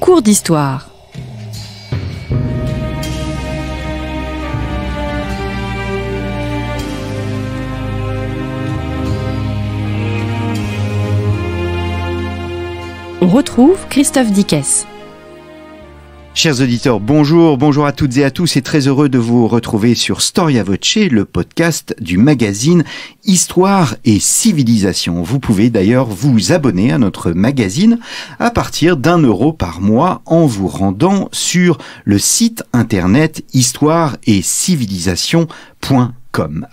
cours d'histoire. On retrouve Christophe Dickès. Chers auditeurs, bonjour, bonjour à toutes et à tous et très heureux de vous retrouver sur Storia Voce, le podcast du magazine Histoire et Civilisation. Vous pouvez d'ailleurs vous abonner à notre magazine à partir d'un euro par mois en vous rendant sur le site internet histoire et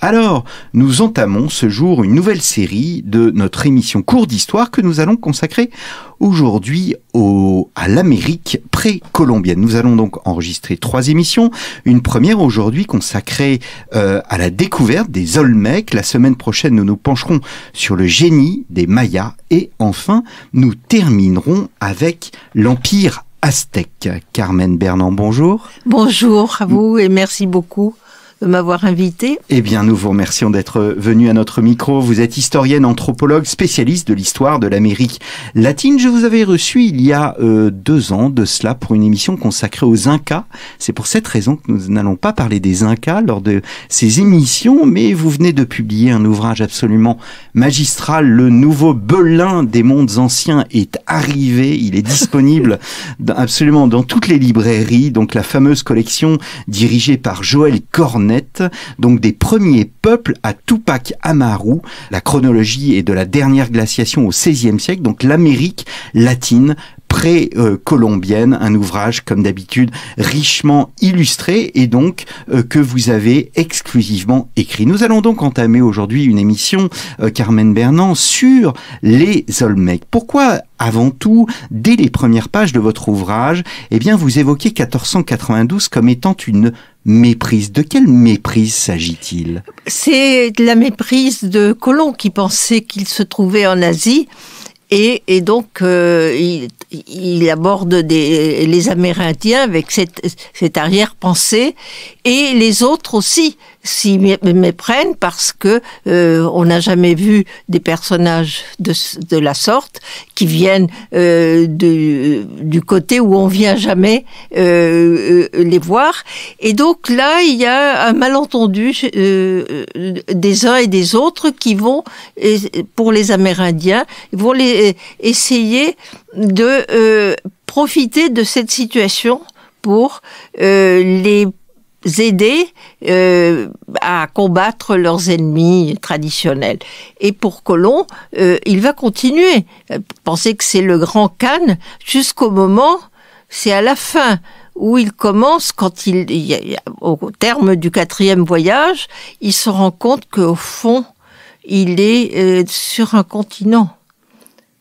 alors, nous entamons ce jour une nouvelle série de notre émission court d'histoire que nous allons consacrer aujourd'hui au, à l'Amérique précolombienne. Nous allons donc enregistrer trois émissions. Une première aujourd'hui consacrée euh, à la découverte des Olmecs. La semaine prochaine, nous nous pencherons sur le génie des Mayas. Et enfin, nous terminerons avec l'Empire aztèque. Carmen Bernand, bonjour. Bonjour à vous et merci beaucoup de m'avoir invité. Eh bien, nous vous remercions d'être venu à notre micro. Vous êtes historienne, anthropologue, spécialiste de l'histoire de l'Amérique latine. Je vous avais reçu il y a euh, deux ans de cela pour une émission consacrée aux Incas. C'est pour cette raison que nous n'allons pas parler des Incas lors de ces émissions, mais vous venez de publier un ouvrage absolument magistral. Le nouveau Belin des mondes anciens est arrivé. Il est disponible absolument dans toutes les librairies. Donc la fameuse collection dirigée par Joël Cornet donc des premiers peuples à Tupac Amaru. La chronologie est de la dernière glaciation au XVIe siècle, donc l'Amérique latine pré-colombienne, un ouvrage comme d'habitude richement illustré et donc euh, que vous avez exclusivement écrit. Nous allons donc entamer aujourd'hui une émission, euh, Carmen Bernand, sur les Olmecs. Pourquoi avant tout, dès les premières pages de votre ouvrage, eh bien, vous évoquez 1492 comme étant une méprise. De quelle méprise s'agit-il C'est la méprise de Colomb qui pensait qu'il se trouvait en Asie et, donc, euh, il, il, aborde des, les Amérindiens avec cette, cette arrière-pensée, et les autres aussi s'y méprennent parce que euh, on n'a jamais vu des personnages de, de la sorte qui viennent euh, de, euh, du côté où on vient jamais les voir. Et donc là, il y a un malentendu des uns et des autres qui vont, pour les Amérindiens, vont les essayer de profiter de cette situation pour les aider euh, à combattre leurs ennemis traditionnels. Et pour Colomb, euh, il va continuer. Pensez que c'est le grand canne jusqu'au moment, c'est à la fin où il commence, quand il, au terme du quatrième voyage, il se rend compte qu'au fond, il est euh, sur un continent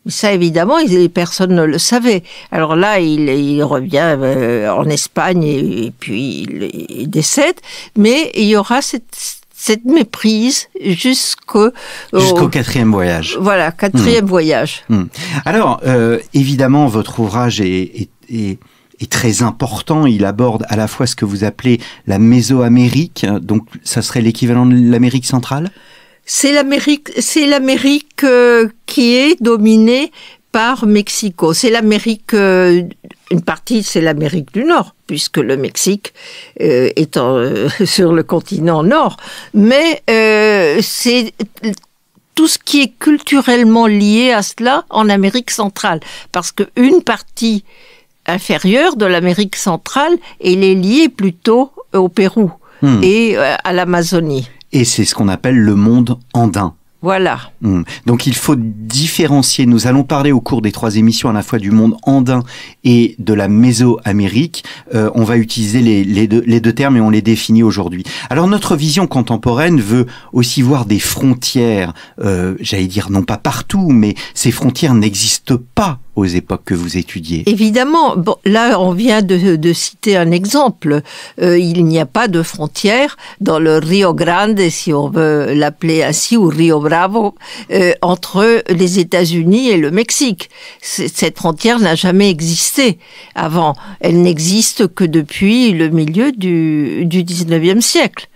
ça, évidemment, les personnes ne le savait. Alors là, il, revient euh, en Espagne et, puis il, décède, mais il y aura cette, méprise jusqu'au jusqu'au quatrième voyage. Voilà, quatrième hmm. voyage. Hmm. Alors, euh, évidemment, votre ouvrage est, est très important. Il aborde à la fois ce que vous appelez la Mésoamérique, donc ça serait l'équivalent de l'Amérique centrale c'est l'Amérique, euh, qui est dominée par Mexico. C'est l'Amérique, euh, une partie, c'est l'Amérique du Nord, puisque le Mexique euh, est sur le continent Nord. Mais c'est tout ce qui est culturellement lié à cela en Amérique centrale, parce qu'une partie inférieure de l'Amérique centrale, elle est liée plutôt au Pérou. Hmm. et à l'Amazonie et c'est ce qu'on appelle le monde andin. Voilà. Hmm. Donc il faut différencier. Nous allons parler au cours des trois émissions à la fois du monde andin et de la Mésoamérique. Euh, on va utiliser les, les, deux, termes et on les définit aujourd'hui. Alors notre vision contemporaine veut aussi voir des frontières, euh, j'allais dire non pas partout, mais ces frontières n'existent pas aux époques que vous étudiez Évidemment. Bon, là, on vient de, citer un exemple. Euh, il n'y a pas de frontière dans le Rio Grande, si on veut l'appeler ainsi, ou Rio Bravo, euh, entre les États-Unis et le Mexique. Cette frontière n'a jamais existé avant. Elle n'existe que depuis le milieu du, du 19e siècle.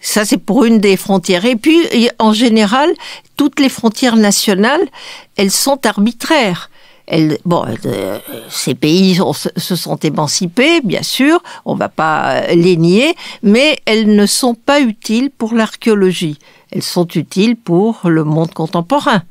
Ça, c'est pour une des frontières. Et puis, en général, toutes les frontières nationales, elles sont arbitraires bon, euh, ces pays se sont émancipés, bien sûr, on ne va pas euh, les nier, mais elles ne sont pas utiles pour l'archéologie. Elles sont utiles pour le monde contemporain.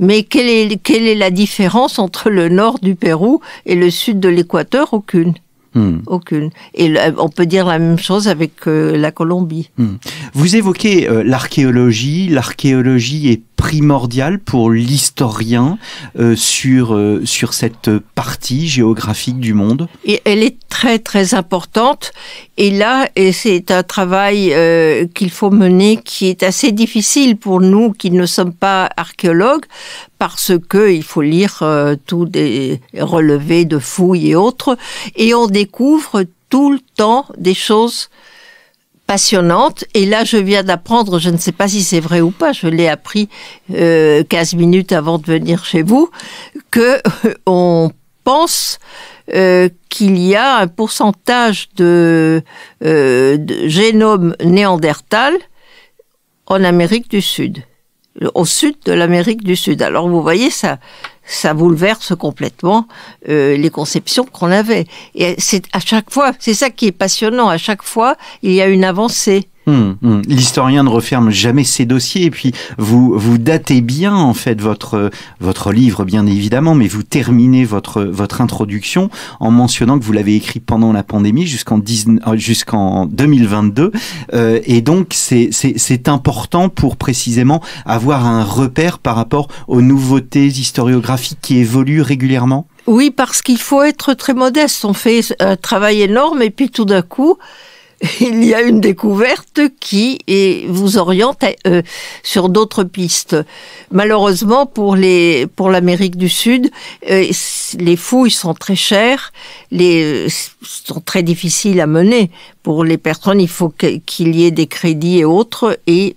Mais quelle est, quelle est la différence entre le nord du Pérou et le sud de l'Équateur Aucune. Hmm. Aucune. Et on peut dire la même chose avec euh, la Colombie. Hmm. Vous évoquez l'archéologie. L'archéologie est primordial pour l'historien euh, sur, euh, sur cette partie géographique du monde et Elle est très très importante et là c'est un travail euh, qu'il faut mener qui est assez difficile pour nous qui ne sommes pas archéologues parce que il faut lire tous des relevés de fouilles et autres et on découvre tout le temps des choses passionnante. Et là, je viens d'apprendre, je ne sais pas si c'est vrai ou pas, je l'ai appris euh, 15 minutes avant de venir chez vous, que euh, on pense euh, qu'il y a un pourcentage de, euh, de génome néandertal en Amérique du Sud, au sud de l'Amérique du Sud. Alors vous voyez ça, ça bouleverse complètement euh, les conceptions qu'on avait. Et c'est à chaque fois, c'est ça qui est passionnant. À chaque fois, il y a une avancée. Hmm, hmm. L'historien ne referme jamais ses dossiers et puis vous vous datez bien en fait votre votre livre bien évidemment, mais vous terminez votre votre introduction en mentionnant que vous l'avez écrit pendant la pandémie jusqu'en euh, jusqu'en 2022 euh, et donc c'est c'est important pour précisément avoir un repère par rapport aux nouveautés historiographiques qui évoluent régulièrement. Oui, parce qu'il faut être très modeste. On fait un travail énorme et puis tout d'un coup il y a une découverte qui vous oriente euh, sur d'autres pistes. Malheureusement, pour les pour l'Amérique du Sud, euh, les fouilles sont très chères, les euh, sont très difficiles à mener. Pour les personnes, il faut qu'il y ait des crédits et autres, et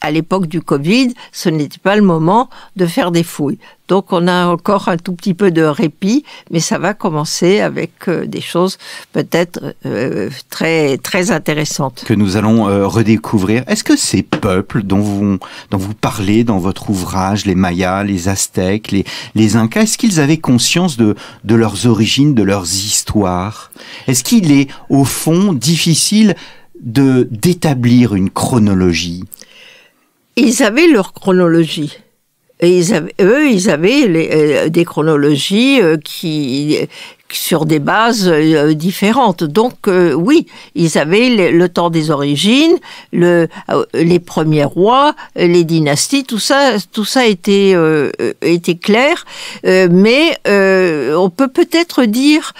à l'époque du Covid, ce n'était pas le moment de faire des fouilles. Donc on a encore un tout petit peu de répit, mais ça va commencer avec euh, des choses peut-être euh, très très intéressantes que nous allons euh, redécouvrir. Est-ce que ces peuples dont vous dont vous parlez dans votre ouvrage, les Mayas, les Aztèques, les les Incas, est-ce qu'ils avaient conscience de de leurs origines, de leurs histoires Est-ce qu'il est au fond difficile de d'établir une chronologie ils avaient leur chronologie. Et ils avaient, eux, ils avaient euh, des chronologies euh, qui, sur des bases euh, différentes. Donc euh, oui, ils avaient le, temps des origines, le, euh, les premiers rois, les dynasties, tout ça, tout ça était, était clair. mais on peut peut-être dire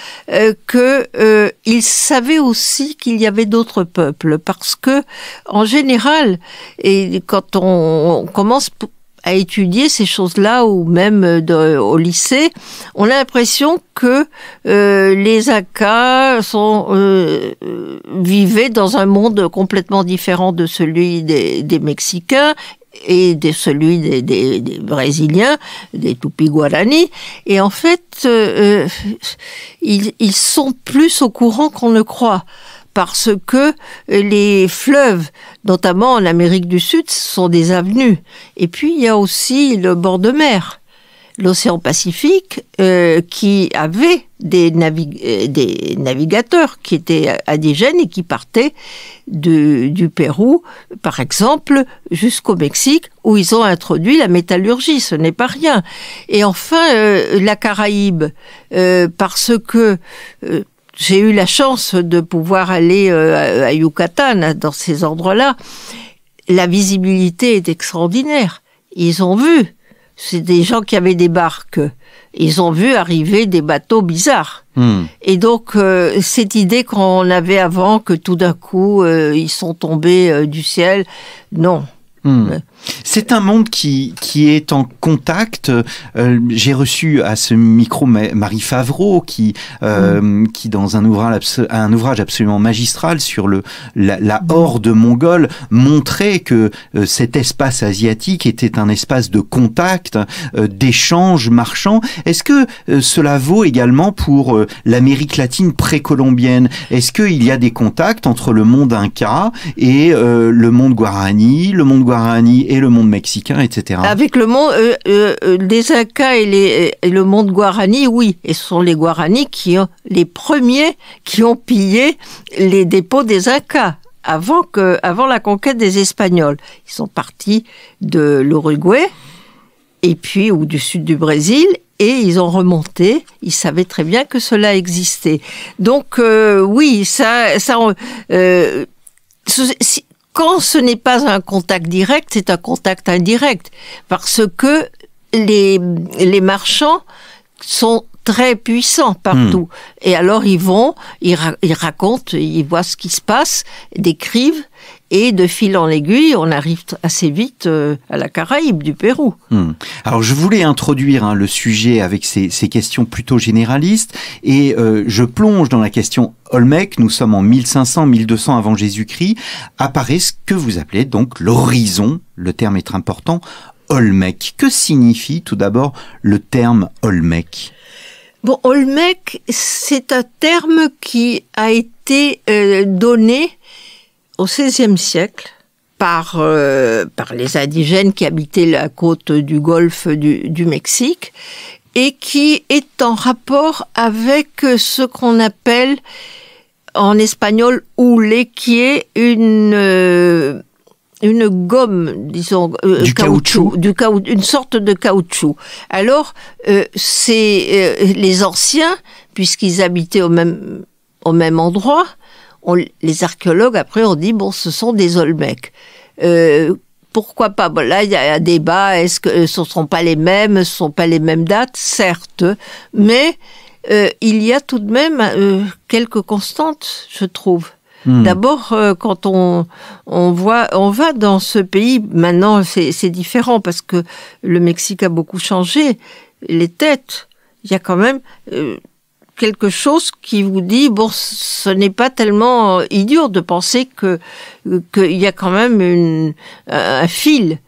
que ils savaient aussi qu'il y avait d'autres peuples, parce que en général, et quand on, on commence à étudier ces choses-là ou même euh, au lycée, on a l'impression que euh, les AK sont euh, euh, vivaient dans un monde complètement différent de celui des, Mexicains et de celui des, Brésiliens, des Tupi-Guarani. Et en fait, ils, ils, sont plus au courant qu'on ne croit parce que les fleuves, notamment en Amérique du Sud, sont des avenues. Et puis il y a aussi le bord de mer, l'océan Pacifique, euh, qui avait des, euh, des, navigateurs qui étaient indigènes et qui partaient de, du Pérou, par exemple, jusqu'au Mexique, où ils ont introduit la métallurgie. Ce n'est pas rien. Et enfin, euh, la Caraïbe, parce que j'ai eu la chance de pouvoir aller euh, à Yucatan, dans ces endroits-là. La visibilité est extraordinaire. Ils ont vu. C'est des gens qui avaient des barques. Ils ont vu arriver des bateaux bizarres. Hmm. Et donc, euh, cette idée qu'on avait avant que tout d'un coup, euh, ils sont tombés du ciel, non. Hmm. C'est un monde qui, qui est en contact. Euh, j'ai reçu à ce micro Marie Favreau, qui, euh, mm. qui dans un ouvrage, un ouvrage absolument magistral sur le, la, la mm. horde mongole, montrait que euh, cet espace asiatique était un espace de contact, d'échange marchand. Est-ce que cela vaut également pour l'Amérique latine précolombienne Est-ce qu'il y a des contacts entre le monde inca et le monde guarani, le monde guarani le monde mexicain, etc. Avec le monde des euh, euh, euh, Incas et, les, le monde guarani, oui. Et ce sont les Guarani qui ont les premiers qui ont pillé les dépôts des Incas avant que, avant la conquête des Espagnols. Ils sont partis de l'Uruguay et puis ou du sud du Brésil et ils ont remonté. Ils savaient très bien que cela existait. Donc oui, ça, ça, si, quand ce n'est pas un contact direct, c'est un contact indirect, parce que les, marchands sont très puissants partout. Hmm. Et alors ils vont, ils, ils, racontent, ils voient ce qui se passe, décrivent, et de fil en aiguille, on arrive assez vite euh, à la Caraïbe du Pérou. Hmm. Alors je voulais introduire hein, le sujet avec ces, questions plutôt généralistes et euh, je plonge dans la question Olmec. Nous sommes en 1500-1200 avant Jésus-Christ. Apparaît ce que vous appelez donc l'horizon. Le terme est important. Olmec. Que signifie tout d'abord le terme Olmec Bon, Olmec, c'est un terme qui a été euh, donné au XVIe siècle, par, euh, par les indigènes qui habitaient la côte du golfe du, Mexique et qui est en rapport avec ce qu'on appelle en espagnol ou qui est une, euh, une gomme, disons, euh, du caoutchouc, une sorte de caoutchouc. Alors, c'est les anciens, puisqu'ils habitaient au même, au même endroit, les archéologues, après, on dit, bon, ce sont des Olmecs. Euh, pourquoi pas Là, il y a un débat. Est-ce que ce ne sont pas les mêmes Ce ne sont pas les mêmes dates, certes, mais euh, il y a tout de même euh, quelques constantes, je trouve. Hmm. D'abord, quand on, on voit, on va dans ce pays, maintenant c'est différent parce que le Mexique a beaucoup changé, les têtes, il y a quand même quelque chose qui vous dit bon, ce n'est pas tellement euh, idiot de penser que euh, qu'il y a quand même une, euh, un fil.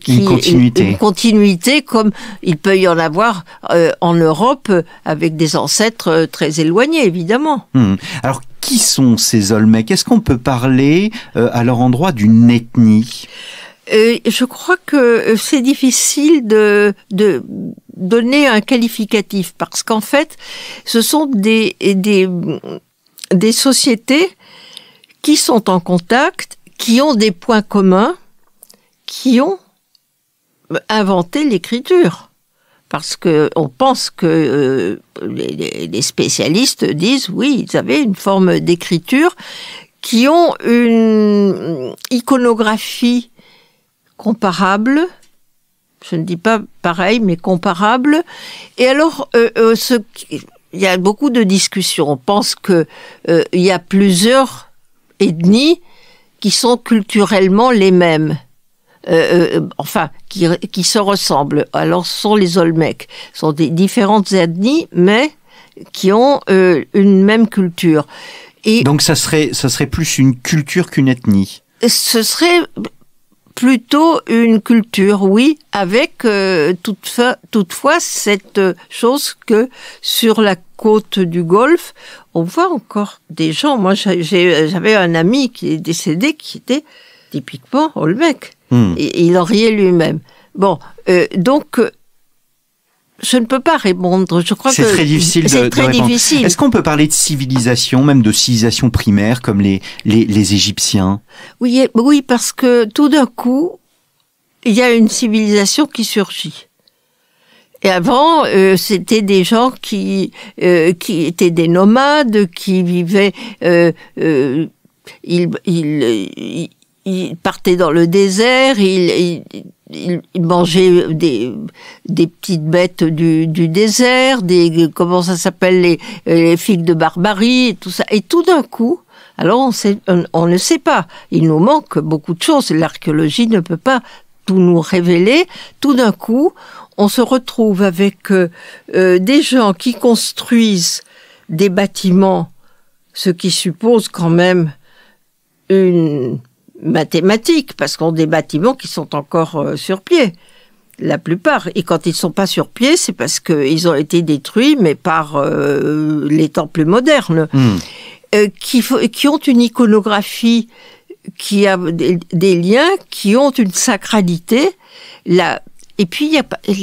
qui, une continuité. Une, continuité comme il peut y en avoir en Europe avec des ancêtres très éloignés évidemment. Hmm. Alors qui sont ces Olmecs Est-ce qu'on peut parler à leur endroit d'une ethnie euh, je crois que euh, c'est difficile de, donner un qualificatif parce qu'en fait, ce sont des, des, sociétés qui sont en contact, qui ont des points communs, qui ont inventé l'écriture parce que on pense que euh, les, les, spécialistes disent oui, ils avaient une forme d'écriture qui ont une iconographie comparable, je ne dis pas pareil, mais comparable. Et alors, euh, euh, il y a beaucoup de discussions. On pense que euh, il y a plusieurs ethnies qui sont culturellement les mêmes. enfin, qui, se ressemblent. Alors, ce sont les Olmecs. Ce sont des différentes ethnies, mais qui ont une même culture. Et Donc, ça serait, ça serait plus une culture qu'une ethnie ce serait plutôt une culture, oui, avec euh, toutefois, cette chose que sur la côte du Golfe, on voit encore des gens. Moi, j'avais un ami qui est décédé qui était typiquement Olmec. Hmm. Et, il en riait lui-même. Bon, euh, donc je ne peux pas répondre. Je crois que c'est très difficile. C'est très difficile. Est-ce qu'on peut parler de civilisation, même de civilisation primaire, comme les les, les Égyptiens Oui, oui, parce que tout d'un coup, il y a une civilisation qui surgit. Et avant, euh, c'était des gens qui euh, qui étaient des nomades, qui vivaient. Euh, euh ils partaient dans le désert, ils, il mangeait euh, des, petites bêtes du, désert, des euh, comment ça s'appelle les, euh, les, figues de Barbarie, et tout ça. Et tout d'un coup, alors on, ne sait pas. Il nous manque beaucoup de choses. L'archéologie ne peut pas tout nous révéler. Tout d'un coup, on se retrouve avec des gens qui construisent des bâtiments, ce qui suppose quand même une mathématiques, parce qu'on des bâtiments qui sont encore euh, sur pied, la plupart. Et quand ils ne sont pas sur pied, c'est parce qu'ils ont été détruits, mais par euh, les temples modernes, hmm. euh, qui, qui, ont une iconographie, qui a des, liens, qui ont une sacralité. La, et puis, il y a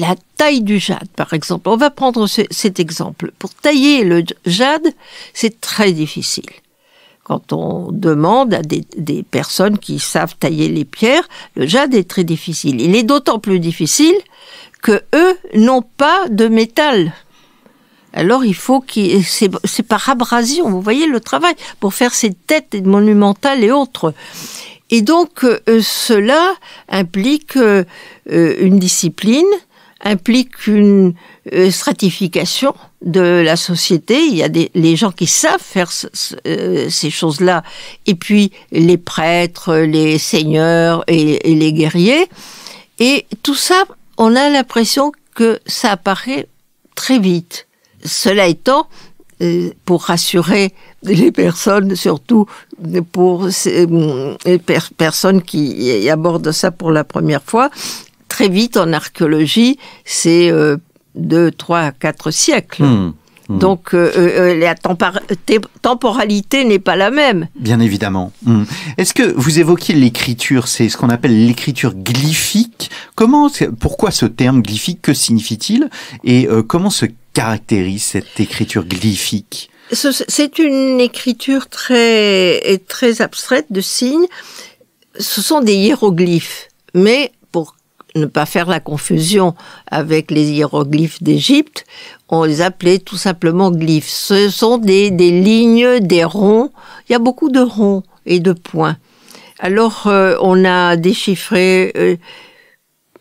la taille du jade, par exemple. On va prendre cet exemple. Pour tailler le jade, c'est très difficile. Quand on demande à des, personnes qui savent tailler les pierres, le jade est très difficile. Il est d'autant plus difficile que eux n'ont pas de métal. Alors il faut qu'il c'est par abrasion, vous voyez le travail pour faire ces têtes monumentales et autres. Et donc euh, cela implique euh, une discipline implique une euh, stratification de la société. Il y a des, les gens qui savent faire euh, ces choses-là, et puis les prêtres, les seigneurs et, les guerriers. Et tout ça, on a l'impression que ça apparaît très vite. Cela étant, euh, pour rassurer les personnes, surtout pour les personnes qui abordent ça pour la première fois, très vite en archéologie, c'est 2, 3, 4 siècles. Hmm. Hmm. Donc euh, euh, euh, la temporalité n'est pas la même. Bien évidemment. Hmm. Est-ce que vous évoquiez l'écriture C'est ce qu'on appelle l'écriture glyphique. Comment, pourquoi ce terme glyphique Que signifie-t-il Et comment se caractérise cette écriture glyphique C'est une écriture très très abstraite de signes. Ce sont des hiéroglyphes, mais ne pas faire la confusion avec les hiéroglyphes d'Égypte, on les appelait tout simplement glyphes. Ce sont des, lignes, des ronds. Il y a beaucoup de ronds et de points. Alors, euh, on a déchiffré euh,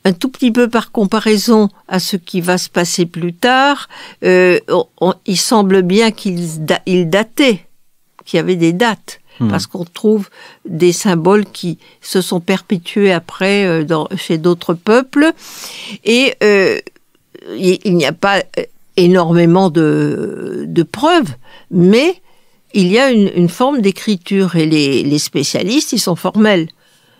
un tout petit peu par comparaison à ce qui va se passer plus tard. Euh, il semble bien qu'ils dataient, qu'il y avait des dates. Mm. parce qu'on trouve des symboles qui se sont perpétués après euh, dans, chez d'autres peuples. Et euh, il n'y a pas euh, énormément de, preuves, mais il y a une, forme d'écriture et les, spécialistes, ils sont formels.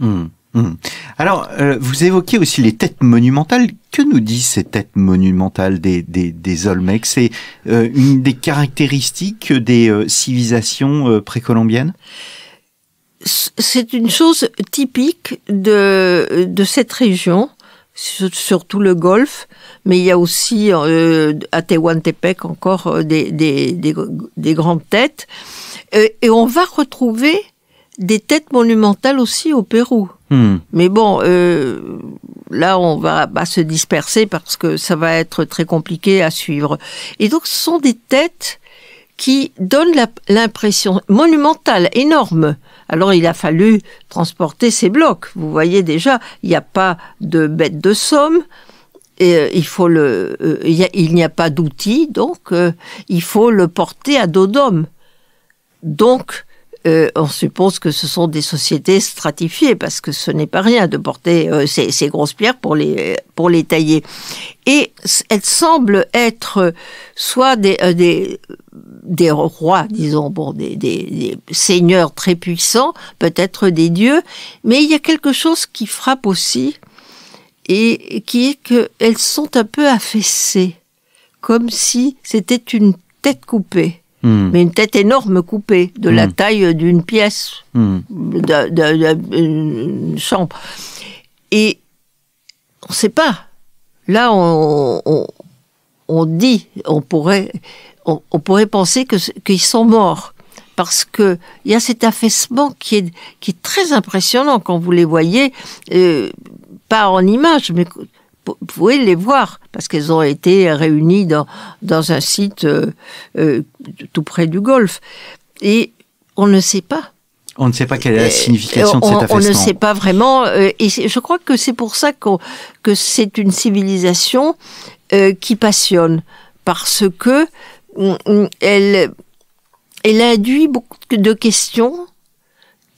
Mm. Hum. Alors, euh, vous évoquez aussi les têtes monumentales. Que nous disent ces têtes monumentales des, des, des Olmecs C'est euh, une des caractéristiques des euh, civilisations précolombiennes C'est une chose typique de, de cette région, surtout le Golfe, mais il y a aussi à Tehuantepec encore des, des, des grandes têtes. et on va retrouver des têtes monumentales aussi au Pérou. Hmm. Mais bon, euh, là, on va bah, se disperser parce que ça va être très compliqué à suivre. Et donc, ce sont des têtes qui donnent l'impression monumentale, énorme. Alors, il a fallu transporter ces blocs. Vous voyez déjà, il n'y a pas de bête de somme. Et, euh, il faut le, euh, il n'y a, pas d'outils. donc il faut le porter à dos d'homme. Donc, euh, on suppose que ce sont des sociétés stratifiées, parce que ce n'est pas rien de porter euh, ces, ces, grosses pierres pour les, pour les tailler. Et elles semblent être euh, soit des, des, des, rois, disons, bon, des, des, des seigneurs très puissants, peut-être des dieux, mais il y a quelque chose qui frappe aussi, et qui est qu'elles sont un peu affaissées, comme si c'était une tête coupée. Hmm. mais une tête énorme coupée, de la hmm. taille d'une pièce, hmm. d'une chambre. Et on ne sait pas. Là, on, on, dit, on pourrait, on, pourrait penser qu'ils sont morts. Parce que il y a cet affaissement qui est, qui est très impressionnant quand vous les voyez, euh, pas en image, mais vous pouvez les voir parce qu'elles ont été réunies dans, dans un site euh, euh, tout près du golfe. Et on ne sait pas. On ne sait pas quelle est la euh, signification de cette cet affaissement. On ne sait pas vraiment. et je crois que c'est pour ça qu que c'est une civilisation qui passionne parce que mm, mm, elle, elle induit beaucoup de questions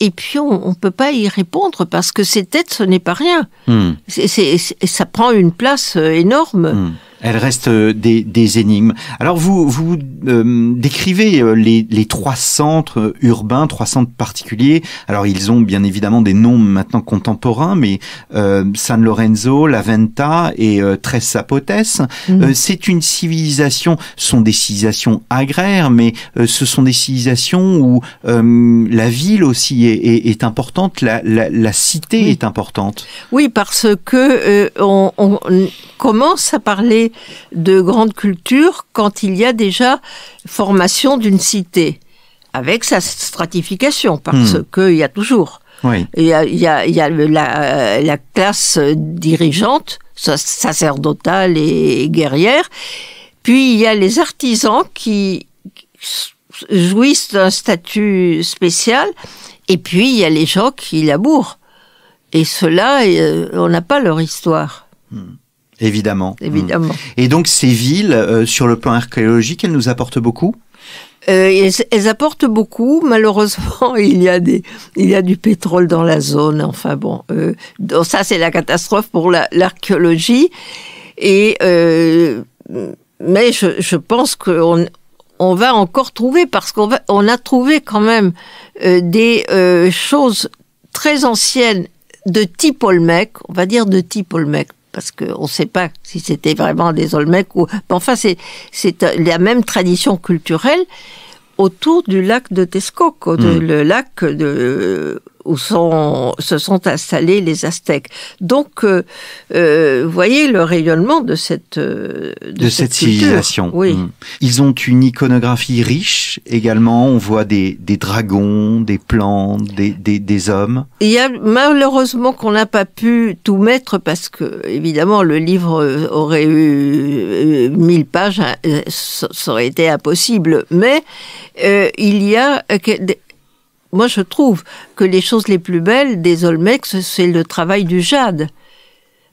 et puis on ne peut pas y répondre parce que ces têtes, ce n'est pas rien. Hmm. ça prend une place euh, énorme. Hmm. Elle reste euh, des, énigmes. Alors vous, vous euh, décrivez euh, les, trois centres urbains, trois centres particuliers. Alors ils ont bien évidemment des noms maintenant contemporains, mais San Lorenzo, La Venta et Tres Zapotes. Mm-hmm. c'est une civilisation, sont des civilisations agraires, mais ce sont des civilisations où la ville aussi est, importante, la, cité est importante. Oui, parce que on, on commence à parler de grande culture quand il y a déjà formation d'une cité, avec sa stratification, parce hmm. qu'il y a toujours. Euh, il y euh, la, classe dirigeante, sacerdotale et guerrière, puis il y a les artisans qui jouissent d'un statut spécial, et puis il y a les gens qui labourent. Et cela euh, on n'a pas leur histoire. Hmm. Évidemment. Évidemment. Mm. Et donc ces villes, euh, sur le plan archéologique, elles nous apportent beaucoup euh, elles, apportent beaucoup. Malheureusement, il y a des, il y a du pétrole dans la zone. Enfin bon, euh, ça c'est la catastrophe pour l'archéologie. et mais je, pense qu'on on va encore trouver parce qu'on on a trouvé quand même des choses très anciennes de type Olmec, on va dire de type Olmec, parce qu'on ne sait pas si c'était vraiment des Olmecs ou. enfin, c'est euh, la même tradition culturelle autour du lac de Tesco, hmm. le lac de, où sont, se sont installés les Aztèques. Donc, euh, euh, vous voyez le rayonnement de cette euh, de, cette, civilisation. Mm. Ils ont une iconographie riche également. On voit des, dragons, des plantes, des, hommes. Il y a malheureusement qu'on n'a pas pu tout mettre parce que évidemment le livre aurait eu 1000 pages, hein, ça aurait été impossible. Mais il y a moi, je trouve que les choses les plus belles des Olmecs, c'est le travail du jade.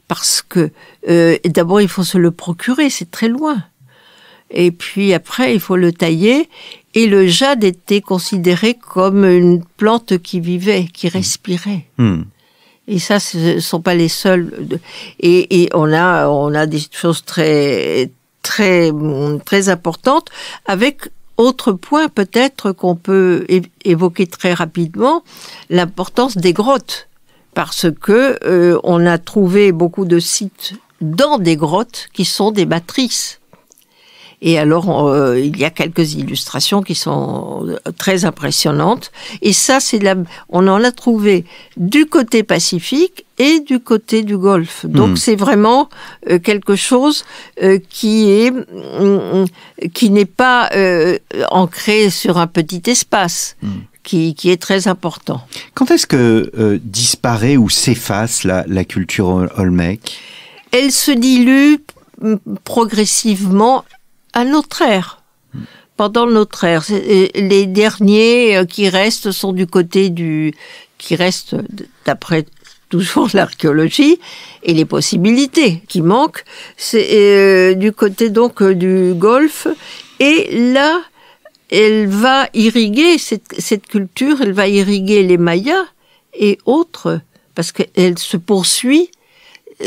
Parce que, euh, d'abord, il faut se le procurer, c'est très loin. Et puis après, il faut le tailler. Et le jade était considéré comme une plante qui vivait, qui hmm. respirait. Hmm. Et ça, ce ne sont pas les seuls. Et, on a, on a des choses très, très, très importantes avec autre point peut-être qu'on peut évoquer très rapidement, l'importance des grottes, parce que euh, on a trouvé beaucoup de sites dans des grottes qui sont des matrices et alors, euh, il y a quelques illustrations qui sont euh, très impressionnantes. Et ça, c'est la, on en a trouvé du côté Pacifique et du côté du Golfe. Donc, hmm. c'est vraiment euh, quelque chose qui est, mm, mm, qui n'est pas ancré sur un petit espace. Hmm. Qui, qui, est très important. Quand est-ce que disparaît ou s'efface la, la culture Olmec Elle se dilue mm, progressivement à notre ère. Pendant notre ère, euh, les derniers euh, qui restent sont du côté du qui reste, d'après toujours l'archéologie et les possibilités qui manquent, c'est euh, du côté donc du Golfe et là elle va irriguer cette, cette culture, elle va irriguer les Mayas et autres parce qu'elle se poursuit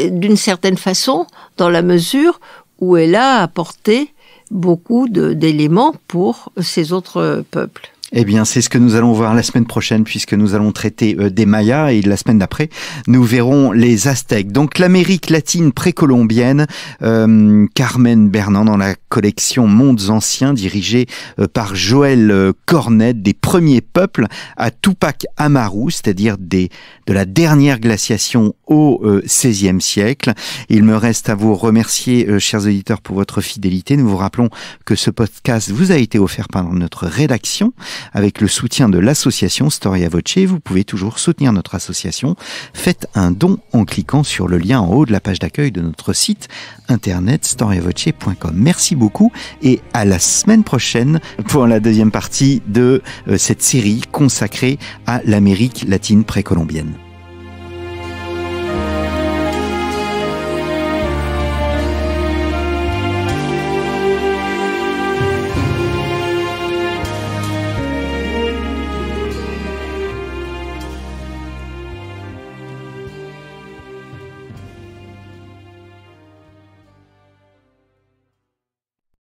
d'une certaine façon dans la mesure où elle a apporté beaucoup d'éléments pour ces autres peuples. Eh bien, c'est ce que nous allons voir la semaine prochaine puisque nous allons traiter euh, des Mayas et la semaine d'après, nous verrons les Aztèques. Donc l'Amérique latine précolombienne, euh, Carmen Bernand dans la collection Mondes Anciens dirigée euh, par Joël Cornet, des premiers peuples à Tupac Amaru, c'est-à-dire des, de la dernière glaciation au XVIe euh, siècle. Il me reste à vous remercier, euh, chers auditeurs, pour votre fidélité. Nous vous rappelons que ce podcast vous a été offert par notre rédaction avec le soutien de l'association Storia Voce. Vous pouvez toujours soutenir notre association. Faites un don en cliquant sur le lien en haut de la page d'accueil de notre site internet storiavoce.com. Merci beaucoup et à la semaine prochaine pour la deuxième partie de euh, cette série consacrée à l'Amérique latine précolombienne.